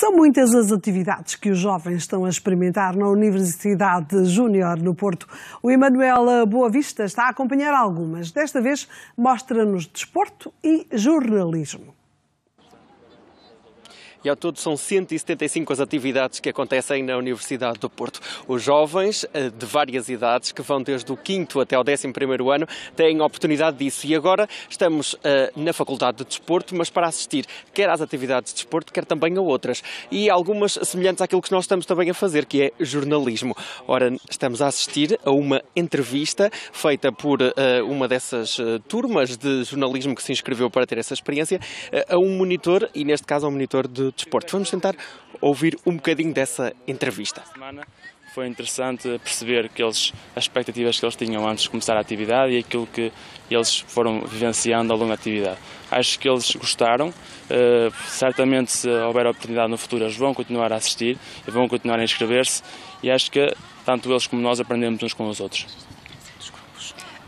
São muitas as atividades que os jovens estão a experimentar na Universidade Júnior no Porto. O Emanuel Boavista está a acompanhar algumas. Desta vez mostra-nos desporto e jornalismo e ao todo são 175 as atividades que acontecem na Universidade do Porto. Os jovens eh, de várias idades, que vão desde o 5 até o 11 ano, têm oportunidade disso e agora estamos uh, na Faculdade de Desporto, mas para assistir quer às atividades de desporto, quer também a outras e algumas semelhantes àquilo que nós estamos também a fazer, que é jornalismo. Ora, estamos a assistir a uma entrevista feita por uh, uma dessas uh, turmas de jornalismo que se inscreveu para ter essa experiência, a um monitor, e neste caso a um monitor de do desporto. Vamos tentar ouvir um bocadinho dessa entrevista. Foi interessante perceber que eles, as expectativas que eles tinham antes de começar a atividade e aquilo que eles foram vivenciando ao longo da atividade. Acho que eles gostaram. Uh, certamente, se houver oportunidade no futuro, eles vão continuar a assistir e vão continuar a inscrever-se. E acho que tanto eles como nós aprendemos uns com os outros.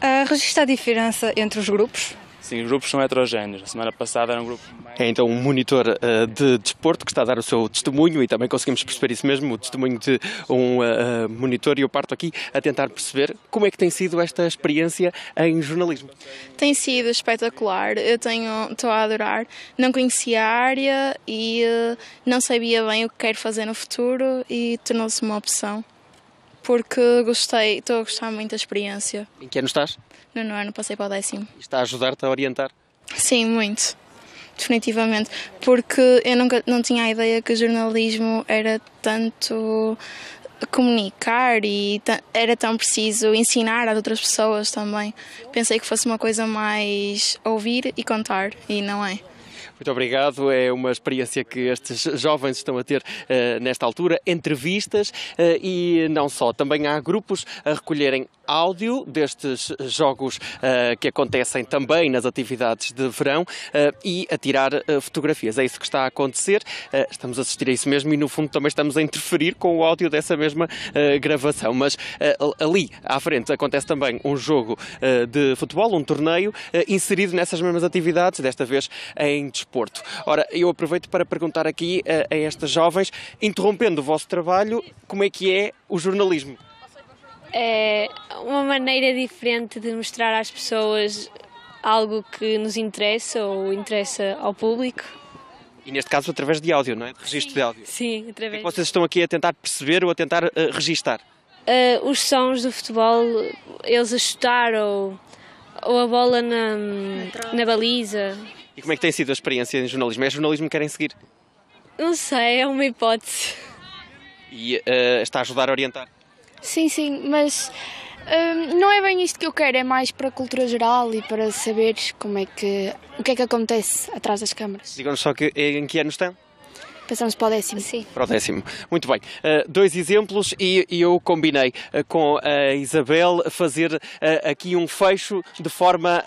Uh, registra a diferença entre os grupos? Sim, os grupos são heterogéneos. A semana passada era um grupo. É então um monitor uh, de desporto que está a dar o seu testemunho e também conseguimos perceber isso mesmo, o testemunho de um uh, monitor. E eu parto aqui a tentar perceber como é que tem sido esta experiência em jornalismo. Tem sido espetacular. Eu tenho, estou a adorar. Não conhecia a área e uh, não sabia bem o que quero fazer no futuro e tornou-se uma opção porque gostei, estou a gostar muito da experiência. Em que ano estás? No nono ano, passei para o décimo. E está a ajudar-te a orientar? Sim, muito. Definitivamente. Porque eu nunca não tinha a ideia que o jornalismo era tanto comunicar e era tão preciso ensinar às outras pessoas também. Pensei que fosse uma coisa mais ouvir e contar, e não é. Muito obrigado. É uma experiência que estes jovens estão a ter uh, nesta altura, entrevistas uh, e não só. Também há grupos a recolherem áudio destes jogos uh, que acontecem também nas atividades de verão uh, e a tirar uh, fotografias. É isso que está a acontecer, estamos a assistir a isso mesmo e no fundo também estamos a interferir com o áudio dessa mesma gravação. Mas ali à frente acontece também um jogo de futebol, um torneio, inserido nessas mesmas atividades, desta vez em desporto. Ora, eu aproveito para perguntar aqui a estas jovens, interrompendo o vosso trabalho, como é que é o jornalismo? é uma maneira diferente de mostrar às pessoas algo que nos interessa ou interessa ao público. E neste caso através de áudio, não é? De registro sim, de áudio. Sim, através. O que é vocês estão aqui a tentar perceber ou a tentar uh, registar? Uh, os sons do futebol, eles a chutar ou, ou a bola na, na baliza. E como é que tem sido a experiência em jornalismo? É jornalismo que querem seguir? Não sei, é uma hipótese. E uh, está a ajudar a orientar? Sim, sim, mas hum, não é bem isto que eu quero, é mais para a cultura geral e para saberes como é que, o que é que acontece atrás das câmaras. Digam-nos só que, em que ano estão? Passamos para o décimo. Sim. Para o décimo. Muito bem. Uh, dois exemplos e, e eu combinei uh, com a Isabel fazer uh, aqui um fecho de forma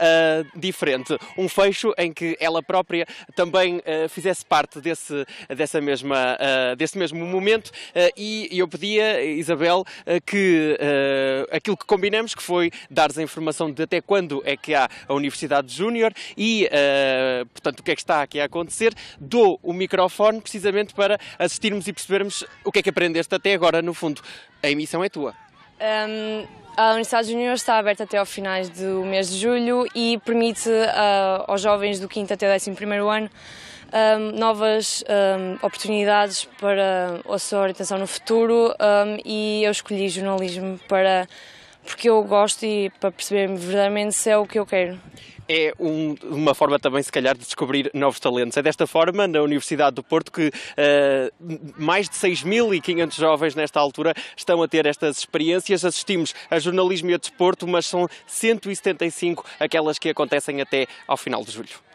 diferente. Um fecho em que ela própria também fizesse parte desse, dessa mesma, desse mesmo momento e eu pedia, Isabel, que aquilo que combinamos, que foi dar-nos a informação de até quando é que há a Universidade Júnior e, portanto, o que é que está aqui a acontecer, dou o microfone precisamente precisamente para assistirmos e percebermos o que é que aprendeste até agora, no fundo. A emissão é tua. Um, a Universidade Júnior está aberta até ao finais do mês de julho e permite uh, aos jovens do 5 até 11 ano um, novas um, oportunidades para a sua orientação no futuro e eu escolhi jornalismo para porque eu gosto e para perceber verdadeiramente se é o que eu quero é um, uma forma também, se calhar, de descobrir novos talentos. É desta forma, na Universidade do Porto, que uh, mais de 6.500 jovens nesta altura estão a ter estas experiências. Assistimos a jornalismo e a desporto, mas são 175 aquelas que acontecem até ao final de julho.